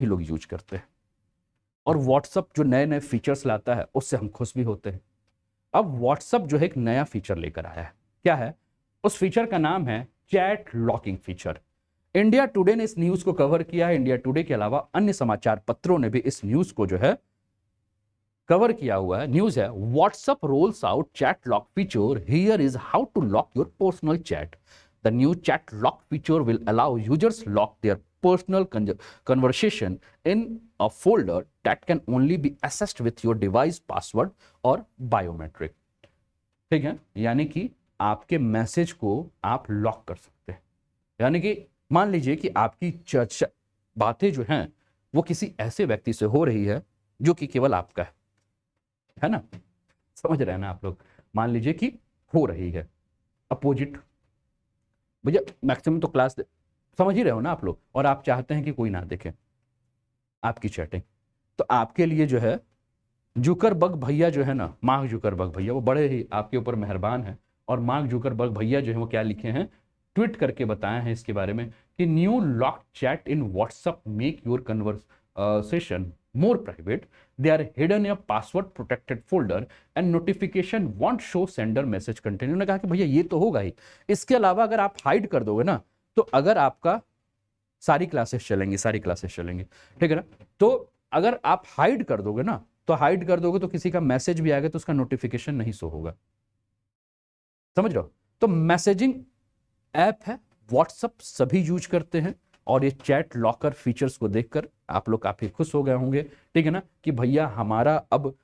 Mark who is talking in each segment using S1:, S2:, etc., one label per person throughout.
S1: ही लोग यूज करते हैं और व्हाट्सअप जो नए नए फीचर्स लाता है उससे हम खुश भी होते हैं अब व्हाट्सअप जो है एक नया फीचर लेकर आया है क्या है उस फीचर का नाम है chat locking feature India Today ने इस न्यूज को कवर किया है इंडिया टुडे के अलावा अन्य समाचार पत्रों ने भी इस न्यूज को जो है कवर किया हुआ है न्यूज है WhatsApp rolls out chat lock feature here is how to lock your personal chat the new chat lock feature will allow users lock their personal con conversation in a folder that can only be accessed with your device password or biometric ठीक है यानी कि आपके message को आप lock कर सकते हैं यानी कि मान लीजिए कि आपकी चर्चा बातें जो हैं वो किसी ऐसे व्यक्ति से हो रही है जो कि केवल आपका है है ना समझ रहे हैं ना आप लोग मान लीजिए कि हो रही है अपोजिट भैया मैक्सिमम तो क्लास समझ ही रहे हो ना आप लोग और आप चाहते हैं कि कोई ना देखे आपकी चैटिंग तो आपके लिए जो है बग भैया जो है ना जुकर बग भैया वो बड़े ही आपके ऊपर मेहरबान है और जुकर बग भैया जो है वो क्या लिखे हैं ट्वीट करके बताए हैं इसके बारे में कि new lock chat in WhatsApp make your conversation more private they are hidden या password protected folder and notification won't show sender message content उन्होंने कहा कि भैया ये तो होगा ही इसके अलावा अगर आप हाइड कर दोगे ना तो अगर आपका सारी क्लासेस चलेंगी सारी क्लासेस चलेंगी ठीक है ना तो अगर आप हाइड कर दोगे ना तो हाइड कर दोगे तो किसी का मैसेज भी आएगा तो उसका नोटिफिकेशन नहीं सो होगा समझ रहे हो तो मैसेजिंग ऐप है व्हाट्सअप सभी यूज करते हैं और ये चैट लॉकर फीचर्स को देखकर आप लोग काफ़ी खुश हो गए होंगे ठीक है ना कि भैया हमारा अब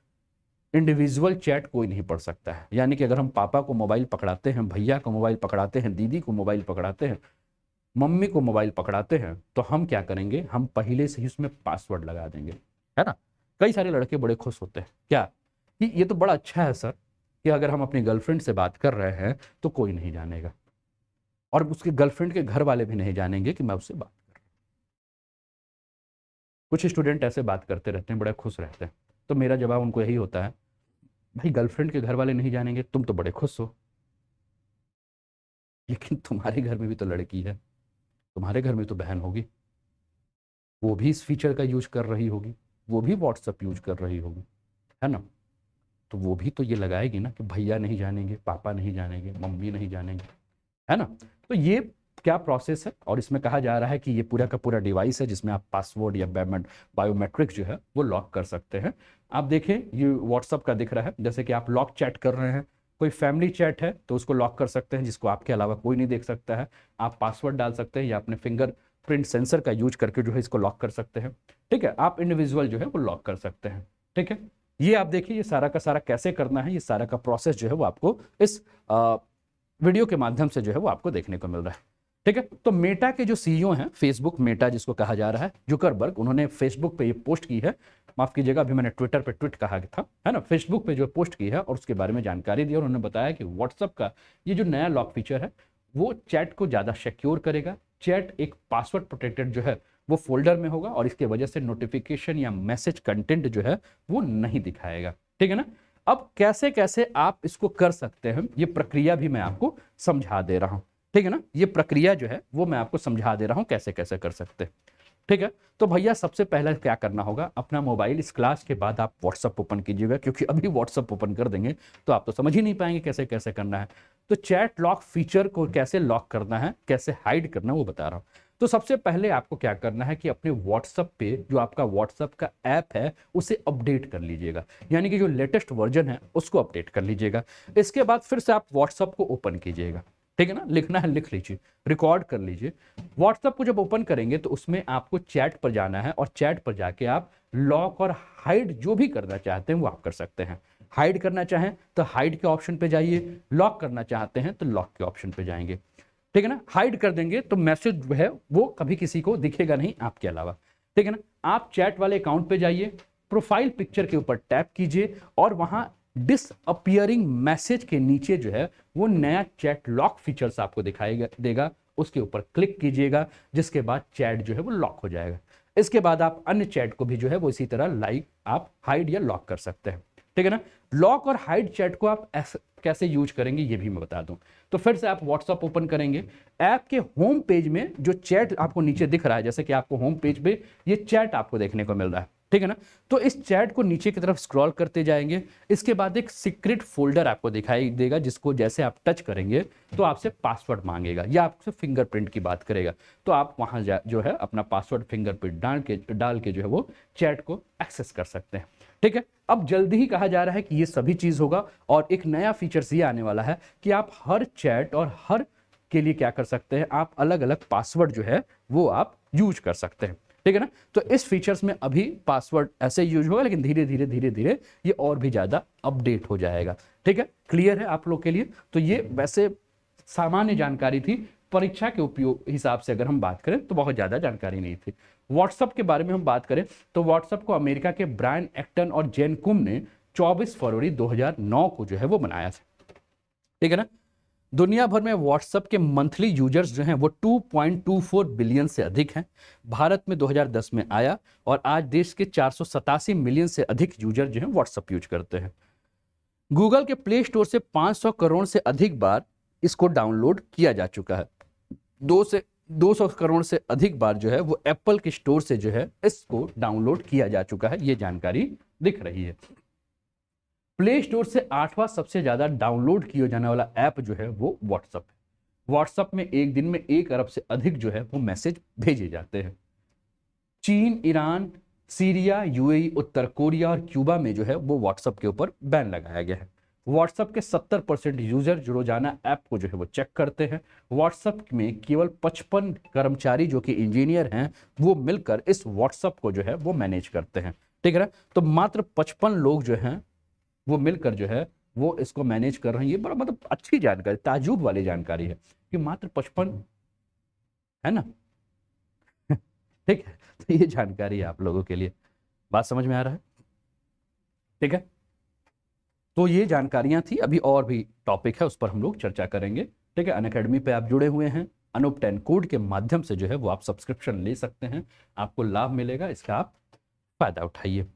S1: इंडिविजुअल चैट कोई नहीं पढ़ सकता है यानी कि अगर हम पापा को मोबाइल पकड़ाते हैं भैया को मोबाइल पकड़ाते हैं दीदी को मोबाइल पकड़ाते हैं मम्मी को मोबाइल पकड़ाते हैं तो हम क्या करेंगे हम पहले से ही उसमें पासवर्ड लगा देंगे है ना कई सारे लड़के बड़े खुश होते हैं क्या कि ये तो बड़ा अच्छा है सर कि अगर हम अपनी गर्लफ्रेंड से बात कर रहे हैं तो कोई नहीं जानेगा और उसके गर्लफ्रेंड के घर वाले भी नहीं जानेंगे कि मैं उससे बात कर रहा कुछ स्टूडेंट ऐसे बात करते रहते हैं बड़े खुश रहते हैं तो मेरा जवाब उनको यही होता है भाई गर्लफ्रेंड के घर वाले नहीं जानेंगे तुम तो बड़े खुश हो लेकिन तुम्हारे घर में भी तो लड़की है तुम्हारे घर में तो बहन होगी वो भी इस फीचर का यूज कर रही होगी वो भी व्हाट्सअप यूज कर रही होगी है ना तो वो भी तो ये लगाएगी ना कि भैया नहीं जानेंगे पापा नहीं जानेंगे मम्मी नहीं जानेंगे है ना तो ये क्या प्रोसेस है और इसमें कहा जा रहा है कि ये पूरा का पूरा डिवाइस है जिसमें आप पासवर्ड या बायोमेट्रिक जो है वो लॉक कर सकते हैं आप देखें ये व्हाट्सअप का दिख रहा है जैसे कि आप लॉक चैट कर रहे हैं कोई फैमिली चैट है तो उसको लॉक कर सकते हैं जिसको आपके अलावा कोई नहीं देख सकता है आप पासवर्ड डाल सकते हैं या अपने फिंगर प्रिंट सेंसर का यूज करके जो है इसको लॉक कर सकते हैं ठीक है आप इंडिविजुअल जो है वो लॉक कर सकते हैं ठीक है ये आप देखिए ये सारा का सारा कैसे करना है ये सारा का प्रोसेस जो है वो आपको इस आ, वीडियो के माध्यम से जो है वो आपको देखने को मिल रहा है ठीक है तो मेटा के जो सीईओ e हैं फेसबुक मेटा जिसको कहा जा रहा है जुकरबर्ग उन्होंने फेसबुक पे ये पोस्ट की है माफ कीजिएगा अभी मैंने ट्विटर पे ट्वीट कहा था है ना फेसबुक पे जो पोस्ट की है और उसके बारे में जानकारी दी और उन्होंने बताया कि व्हाट्सअप का ये जो नया लॉक फीचर है वो चैट को ज़्यादा सिक्योर करेगा चैट एक पासवर्ड प्रोटेक्टेड जो है वो फोल्डर में होगा और इसके वजह से नोटिफिकेशन या मैसेज कंटेंट जो है वो नहीं दिखाएगा ठीक है ना अब कैसे कैसे आप इसको कर सकते हैं ये प्रक्रिया भी मैं आपको समझा दे रहा हूँ ठीक है ना ये प्रक्रिया जो है वो मैं आपको समझा दे रहा हूँ कैसे कैसे कर सकते ठीक है तो भैया सबसे पहले क्या करना होगा अपना मोबाइल इस क्लास के बाद आप व्हाट्सअप ओपन कीजिएगा क्योंकि अभी व्हाट्सअप ओपन कर देंगे तो आप तो समझ ही नहीं पाएंगे कैसे कैसे करना है तो चैट लॉक फीचर को कैसे लॉक करना है कैसे हाइड करना है वो बता रहा हूँ तो सबसे पहले आपको क्या करना है कि अपने व्हाट्सअप पे जो आपका व्हाट्सअप का ऐप है उसे अपडेट कर लीजिएगा यानी कि जो लेटेस्ट वर्जन है उसको अपडेट कर लीजिएगा इसके बाद फिर से आप व्हाट्सअप को ओपन कीजिएगा ठीक है ना लिखना है लिख लीजिए रिकॉर्ड कर लीजिए व्हाट्सएप को जब ओपन करेंगे तो उसमें आपको चैट पर जाना है और चैट पर जाके आप लॉक और हाइड जो भी करना चाहते हैं वो आप कर सकते हैं हाइड करना चाहें तो हाइड के ऑप्शन पे जाइए लॉक करना चाहते हैं तो लॉक के ऑप्शन पे जाएंगे ठीक है ना हाइड कर देंगे तो मैसेज जो है वो कभी किसी को दिखेगा नहीं आपके अलावा ठीक है ना आप चैट वाले अकाउंट पे जाइए प्रोफाइल पिक्चर के ऊपर टैप कीजिए और वहाँ डिसअपियरिंग मैसेज के नीचे जो है वो नया चैट लॉक फीचर्स आपको दिखाई देगा उसके ऊपर क्लिक कीजिएगा जिसके बाद चैट जो है वो लॉक हो जाएगा इसके बाद आप अन्य चैट को भी जो है वो इसी तरह लाइक आप हाइड या लॉक कर सकते हैं ठीक है ना लॉक और हाइड चैट को आप कैसे यूज करेंगे ये भी मैं बता दूं तो फिर से आप व्हाट्सअप ओपन करेंगे ऐप के होम पेज में जो चैट आपको नीचे दिख रहा है जैसे कि आपको होम पेज पे ये चैट आपको देखने को मिल रहा है ठीक है ना तो इस चैट को नीचे की तरफ स्क्रॉल करते जाएंगे इसके बाद एक सीक्रेट फोल्डर आपको दिखाई देगा जिसको जैसे आप टच करेंगे तो आपसे पासवर्ड मांगेगा या आपसे फिंगरप्रिंट की बात करेगा तो आप वहाँ जो है अपना पासवर्ड फिंगरप्रिंट डाल के डाल के जो है वो चैट को एक्सेस कर सकते हैं ठीक है अब जल्दी ही कहा जा रहा है कि ये सभी चीज़ होगा और एक नया फीचर्स ये आने वाला है कि आप हर चैट और हर के लिए क्या कर सकते हैं आप अलग अलग पासवर्ड जो है वो आप यूज कर सकते हैं ठीक है ना तो इस फीचर्स में अभी पासवर्ड ऐसे यूज होगा लेकिन धीरे धीरे धीरे धीरे ये और भी ज़्यादा अपडेट हो जाएगा ठीक है क्लियर है आप लोग के लिए तो ये वैसे सामान्य जानकारी थी परीक्षा के उपयोग हिसाब से अगर हम बात करें तो बहुत ज़्यादा जानकारी नहीं थी व्हाट्सएप के बारे में हम बात करें तो व्हाट्सएप को अमेरिका के ब्रायन एक्टन और जेन कुम ने 24 फरवरी 2009 को जो है वो बनाया था ठीक है ना दुनिया भर में व्हाट्सएप के मंथली यूजर्स जो हैं वो 2.24 बिलियन से अधिक हैं भारत में 2010 में आया और आज देश के चार मिलियन से अधिक यूजर जो हैं व्हाट्सएप यूज करते हैं गूगल के प्ले स्टोर से 500 करोड़ से अधिक बार इसको डाउनलोड किया जा चुका है दो से 200 करोड़ से अधिक बार जो है वो एप्पल के स्टोर से जो है इसको डाउनलोड किया जा चुका है ये जानकारी दिख रही है प्ले स्टोर से आठवां सबसे ज़्यादा डाउनलोड किया जाने वाला ऐप जो है वो व्हाट्सअप है व्हाट्सअप में एक दिन में एक अरब से अधिक जो है वो मैसेज भेजे जाते हैं चीन ईरान सीरिया यूएई उत्तर कोरिया और क्यूबा में जो है वो व्हाट्सअप के ऊपर बैन लगाया गया है व्हाट्सअप के 70 परसेंट यूजर जो रोजाना ऐप को जो है वो चेक करते हैं व्हाट्सअप में केवल 55 कर्मचारी जो कि इंजीनियर हैं वो मिलकर इस व्हाट्सअप को जो है वो मैनेज करते हैं ठीक है ना तो मात्र 55 लोग जो हैं वो मिलकर जो है वो इसको मैनेज कर रहे हैं ये बड़ा मतलब अच्छी जानकारी ताजुब वाली जानकारी है कि मात्र पचपन है ना ठीक है तो ये जानकारी है आप लोगों के लिए बात समझ में आ रहा है ठीक है तो ये जानकारियां थी अभी और भी टॉपिक है उस पर हम लोग चर्चा करेंगे ठीक है अन अकेडमी पे आप जुड़े हुए हैं अनुप टेन कोड के माध्यम से जो है वो आप सब्सक्रिप्शन ले सकते हैं आपको लाभ मिलेगा इसका आप फ़ायदा उठाइए